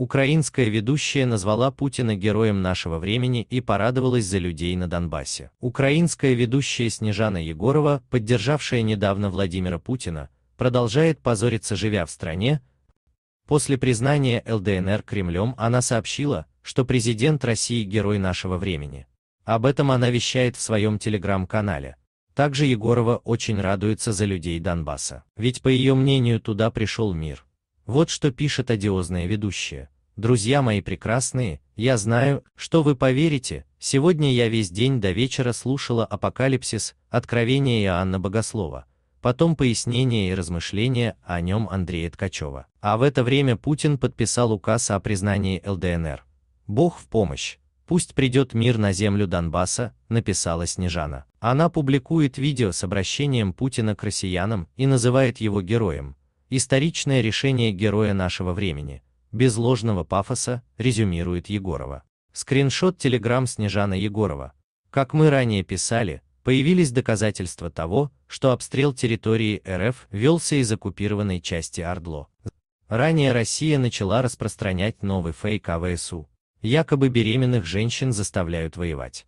Украинская ведущая назвала Путина героем нашего времени и порадовалась за людей на Донбассе. Украинская ведущая Снежана Егорова, поддержавшая недавно Владимира Путина, продолжает позориться живя в стране. После признания ЛДНР Кремлем она сообщила, что президент России герой нашего времени. Об этом она вещает в своем телеграм-канале. Также Егорова очень радуется за людей Донбасса. Ведь по ее мнению туда пришел мир. Вот что пишет одиозная ведущая. Друзья мои прекрасные, я знаю, что вы поверите, сегодня я весь день до вечера слушала «Апокалипсис», «Откровение Иоанна Богослова», потом пояснение и размышления о нем Андрея Ткачева. А в это время Путин подписал указ о признании ЛДНР. «Бог в помощь! Пусть придет мир на землю Донбасса», написала Снежана. Она публикует видео с обращением Путина к россиянам и называет его героем, Историчное решение героя нашего времени, без ложного пафоса, резюмирует Егорова. Скриншот телеграмм Снежана Егорова. Как мы ранее писали, появились доказательства того, что обстрел территории РФ велся из оккупированной части Ордло. Ранее Россия начала распространять новый фейк АВСУ. Якобы беременных женщин заставляют воевать.